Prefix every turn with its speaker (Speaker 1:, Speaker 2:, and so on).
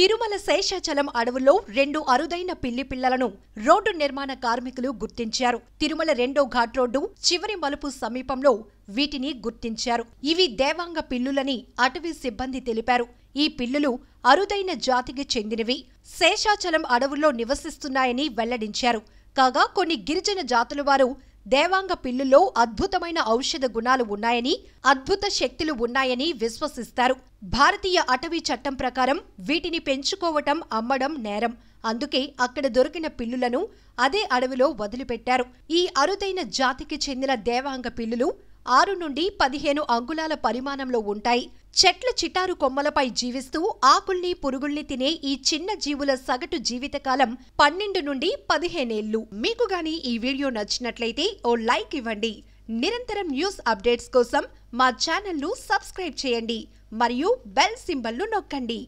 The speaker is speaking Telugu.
Speaker 1: తిరుమల శేషాచలం అడవుల్లో రెండు అరుదైన పిల్లి పిల్లలను రోడ్డు నిర్మాణ కార్మికులు గుర్తించారు తిరుమల రెండో ఘాట్ రోడ్డు చివరి మలుపు సమీపంలో వీటిని గుర్తించారు ఇవి దేవాంగ పిల్లులని అటవీ సిబ్బంది తెలిపారు ఈ పిల్లులు అరుదైన జాతికి చెందినవి శేషాచలం అడవుల్లో నివసిస్తున్నాయని వెల్లడించారు కాగా కొన్ని గిరిజన జాతుల వారు దేవాంగ పిల్లుల్లో అద్భుతమైన ఔషధ గుణాలు ఉన్నాయని అద్భుత శక్తులు ఉన్నాయని విశ్వసిస్తారు భారతీయ అటవీ చట్టం ప్రకారం వీటిని పెంచుకోవటం అమ్మడం నేరం అందుకే అక్కడ దొరికిన పిల్లులను అదే అడవిలో వదిలిపెట్టారు ఈ అరుదైన జాతికి చెందిన దేవాంగ పిల్లులు ఆరు నుండి పదిహేను అంగుళాల పరిమాణంలో ఉంటాయి చెట్ల చిటారు కొమ్మలపై జీవిస్తూ ఆకుల్ని పురుగుల్ని తినే ఈ చిన్న జీవుల సగటు జీవితకాలం పన్నెండు నుండి పదిహేనేళ్లు మీకు గాని ఈ వీడియో నచ్చినట్లయితే ఓ లైక్ ఇవ్వండి నిరంతరం న్యూస్ అప్డేట్స్ కోసం మా ఛానల్ను సబ్స్క్రైబ్ చేయండి మరియు బెల్ సింబల్ను నొక్కండి